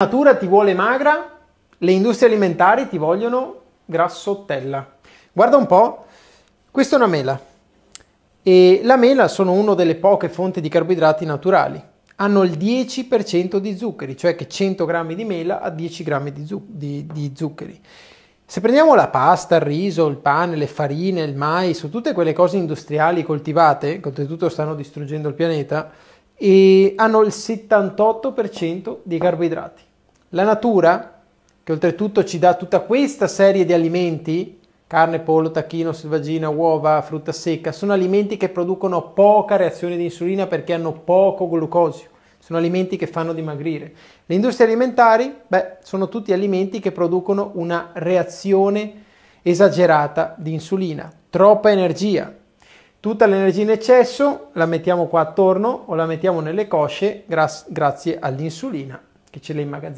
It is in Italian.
La natura ti vuole magra, le industrie alimentari ti vogliono grassottella. Guarda un po', questa è una mela e la mela sono una delle poche fonti di carboidrati naturali. Hanno il 10% di zuccheri, cioè che 100 grammi di mela ha 10 grammi di, zuc- di, di zuccheri. Se prendiamo la pasta, il riso, il pane, le farine, il mais, tutte quelle cose industriali coltivate, che oltretutto stanno distruggendo il pianeta, e hanno il 78% di carboidrati. La natura, che oltretutto ci dà tutta questa serie di alimenti, carne, pollo, tacchino, selvaggina, uova, frutta secca, sono alimenti che producono poca reazione di insulina perché hanno poco glucosio sono alimenti che fanno dimagrire. Le industrie alimentari, beh, sono tutti alimenti che producono una reazione esagerata di insulina, troppa energia. Tutta l'energia in eccesso la mettiamo qua attorno o la mettiamo nelle cosce gra- grazie all'insulina che ce le immagazzinata.